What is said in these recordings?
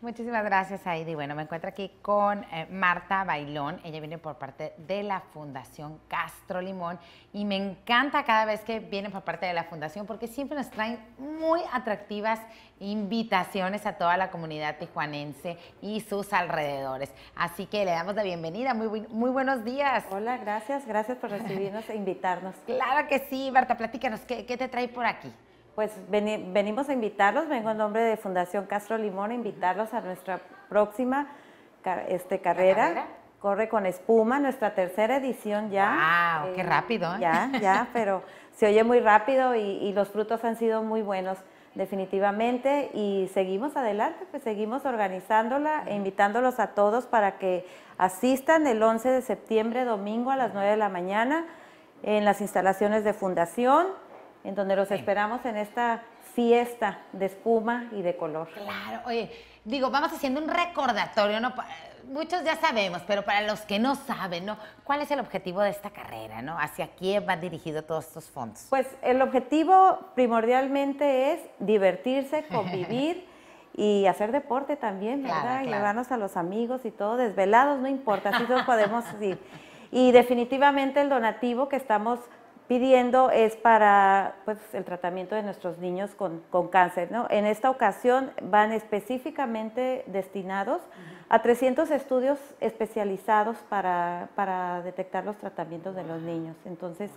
Muchísimas gracias, Aidi. Bueno, me encuentro aquí con eh, Marta Bailón. Ella viene por parte de la Fundación Castro Limón y me encanta cada vez que viene por parte de la Fundación porque siempre nos traen muy atractivas invitaciones a toda la comunidad tijuanense y sus alrededores. Así que le damos la bienvenida. Muy, muy buenos días. Hola, gracias. Gracias por recibirnos e invitarnos. Claro que sí, Marta. Platícanos, qué te trae por aquí? Pues venimos a invitarlos, vengo en nombre de Fundación Castro Limón a invitarlos a nuestra próxima este, carrera. Corre con espuma, nuestra tercera edición ya. ¡Wow! ¡Qué eh, rápido! ¿eh? Ya, ya, pero se oye muy rápido y, los frutos han sido muy buenos definitivamente y seguimos adelante, pues seguimos organizándola e invitándolos a todos para que asistan el 11 de septiembre, domingo a las 9 de la mañana, en las instalaciones de fundación en donde los esperamos en esta fiesta de espuma y de color. Claro, oye, digo, vamos haciendo un recordatorio, ¿no? Muchos ya sabemos, pero para los que no saben, ¿no? ¿Cuál es el objetivo de esta carrera, ¿no? ¿Hacia quién van dirigidos todos estos fondos? Pues el objetivo primordialmente es divertirse, convivir. y hacer deporte también, ¿verdad? Y Llevarnos a los amigos y todo, desvelados, no importa, así todos podemos ir. Y definitivamente el donativo que estamos pidiendo es para pues, el tratamiento de nuestros niños con, con cáncer. ¿no? En esta ocasión van específicamente destinados a 300 estudios especializados para, para detectar los tratamientos de los niños. Entonces,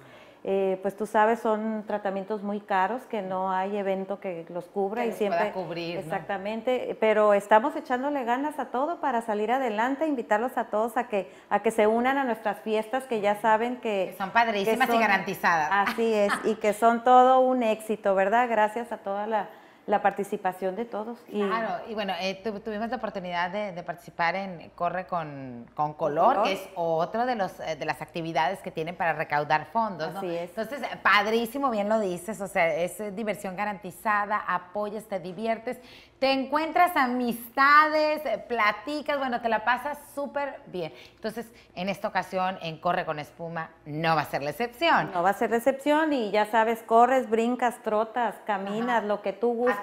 eh, pues tú sabes, son tratamientos muy caros que no hay evento que los cubra y siempre. cubrir, exactamente, pero estamos echándole ganas a todo para salir adelante, invitarlos a todos a que a que se unan a nuestras fiestas que ya saben que, son padrísimas y garantizadas. Así es y que son todo un éxito, ¿verdad? Gracias a toda la la participación de todos. Y... Claro, y bueno, eh, tuvimos la oportunidad de, participar en Corre con, con color, que es otra de, los, eh, de las actividades que tienen para recaudar fondos. Así es. Entonces, padrísimo, bien lo dices, o sea, es diversión garantizada, apoyas, te diviertes, te encuentras amistades, eh, platicas, bueno, te la pasas súper bien. Entonces, en esta ocasión, en Corre con Espuma, no va a ser la excepción. No va a ser la excepción y ya sabes, corres, brincas, trotas, caminas, lo que tú gustes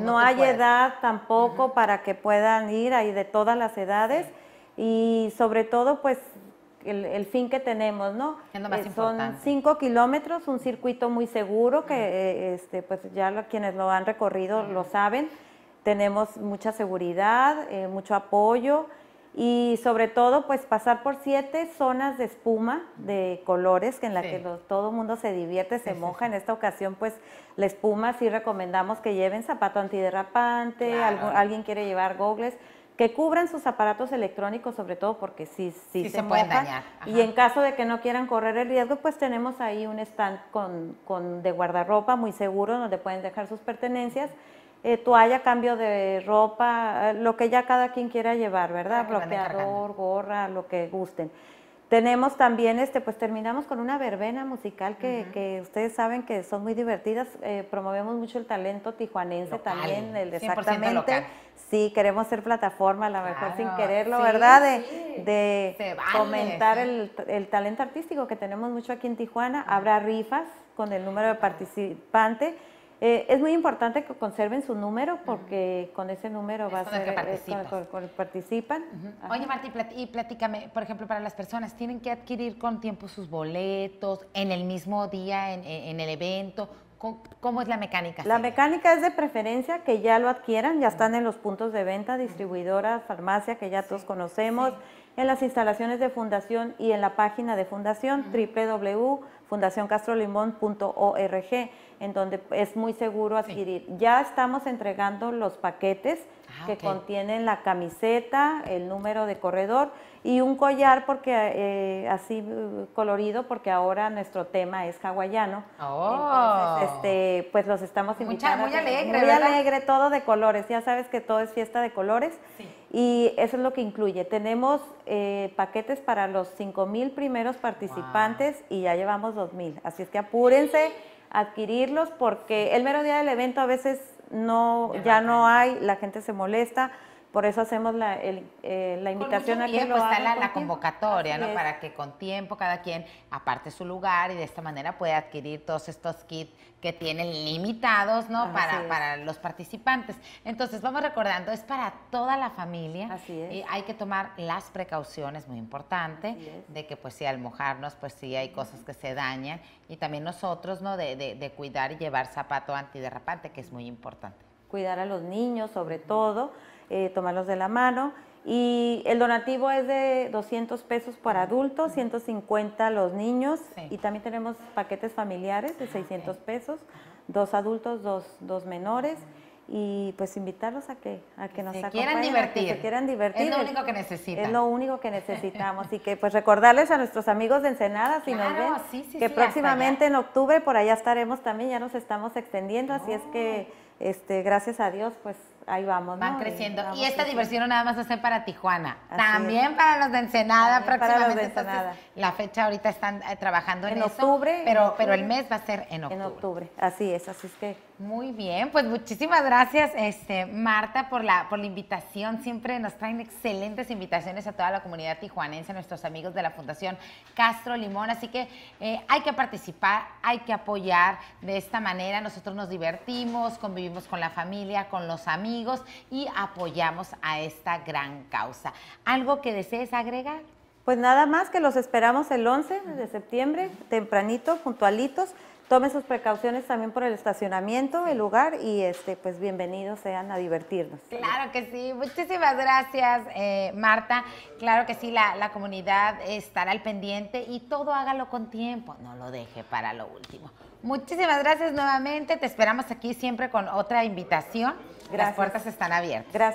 no hay edad tampoco para que puedan ir, ahí de todas las edades y sobre todo pues el, fin que tenemos, ¿no? Eh, son cinco kilómetros, un circuito muy seguro que eh, este, pues ya quienes lo han recorrido lo saben. Tenemos mucha seguridad, eh, mucho apoyo y sobre todo pues pasar por siete zonas de espuma de colores que en la que todo el mundo se divierte, se moja. En esta ocasión pues la espuma sí recomendamos que lleven zapato antiderrapante, alguien quiere llevar gogles que cubran sus aparatos electrónicos sobre todo porque sí, sí, se, Y en caso de que no quieran correr el riesgo, pues tenemos ahí un stand con, con de guardarropa muy seguro donde pueden dejar sus pertenencias. Eh, toalla, cambio de ropa, eh, lo que ya cada quien quiera llevar, ¿verdad? Bloqueador, gorra, lo que gusten. Tenemos también, este, pues terminamos con una verbena musical que, ustedes saben que son muy divertidas. Eh, promovemos mucho el talento tijuanense también, el exactamente. si Sí, queremos ser plataforma, a lo mejor sin quererlo, ¿verdad? De, fomentar el, talento artístico que tenemos mucho aquí en Tijuana. Habrá rifas con el número de participante. Eh, es muy importante que conserven su número porque con ese número vas a ser eh, participan. Oye, Marti, y platícame, por ejemplo, para las personas, ¿tienen que adquirir con tiempo sus boletos en el mismo día, en, el evento? ¿Cómo, es la mecánica? La mecánica es de preferencia que ya lo adquieran, ya están en los puntos de venta, distribuidora, farmacia, que ya todos conocemos, en las instalaciones de fundación y en la página de fundación www fundacioncastrolimon.org, en donde es muy seguro adquirir. Ya estamos entregando los paquetes ah, que contienen la camiseta, el número de corredor y un collar porque eh, así uh, colorido porque ahora nuestro tema es hawaiano. Oh. este, pues los estamos invitando. muy alegre, Muy alegre, todo de colores. Ya sabes que todo es fiesta de colores. Y eso es lo que incluye. Tenemos eh, paquetes para los 5000 primeros participantes y ya llevamos 2000. Así es que apúrense a adquirirlos porque el mero día del evento a veces no ya no hay, la gente se molesta por eso hacemos la, eh, la invitación al a que está la, convocatoria, ¿no? Para que con tiempo cada quien aparte su lugar y de esta manera pueda adquirir todos estos kits que tienen limitados, ¿no? Para, para, los participantes. Entonces, vamos recordando, es para toda la familia. Así es. Y hay que tomar las precauciones, muy importante, de que pues sí al mojarnos, pues sí hay cosas que se dañan. Y también nosotros, ¿no? De, de cuidar y llevar zapato antiderrapante, que es muy importante. Cuidar a los niños, sobre todo. Eh, tomarlos de la mano. Y el donativo es de 200 pesos por adultos, 150 los niños y también tenemos paquetes familiares de 600 pesos, dos adultos, dos, dos menores y pues invitarlos a que a que nos acompañen, quieran divertir. Que se quieran divertir. Es lo único que necesitan. Es lo único que necesitamos y que pues recordarles a nuestros amigos de Ensenada si nos ven que próximamente en octubre por allá estaremos también, ya nos estamos extendiendo, así es que oh. Este, gracias a Dios, pues ahí vamos. Van creciendo. Y, esta diversión nada más va a ser para Tijuana, también para los de Ensenada prácticamente la fecha ahorita están eh, trabajando en, eso, pero, en octubre. Pero el mes va a ser en octubre. En octubre. Así es, así es que. Muy bien, pues muchísimas gracias, este, Marta, por la, por la invitación. Siempre nos traen excelentes invitaciones a toda la comunidad tijuanense, a nuestros amigos de la Fundación Castro Limón. Así que eh, hay que participar, hay que apoyar de esta manera. Nosotros nos divertimos, convivimos con la familia, con los amigos y apoyamos a esta gran causa. ¿Algo que desees agregar? Pues nada más que los esperamos el 11 de septiembre, tempranito, puntualitos. Tomen sus precauciones también por el estacionamiento, el lugar y este, pues bienvenidos sean a divertirnos. Claro que sí, muchísimas gracias eh, Marta. Claro que sí, la, la comunidad estará al pendiente y todo hágalo con tiempo, no lo deje para lo último. Muchísimas gracias nuevamente. Te esperamos aquí siempre con otra invitación. Gracias. Las puertas están abiertas. Gracias.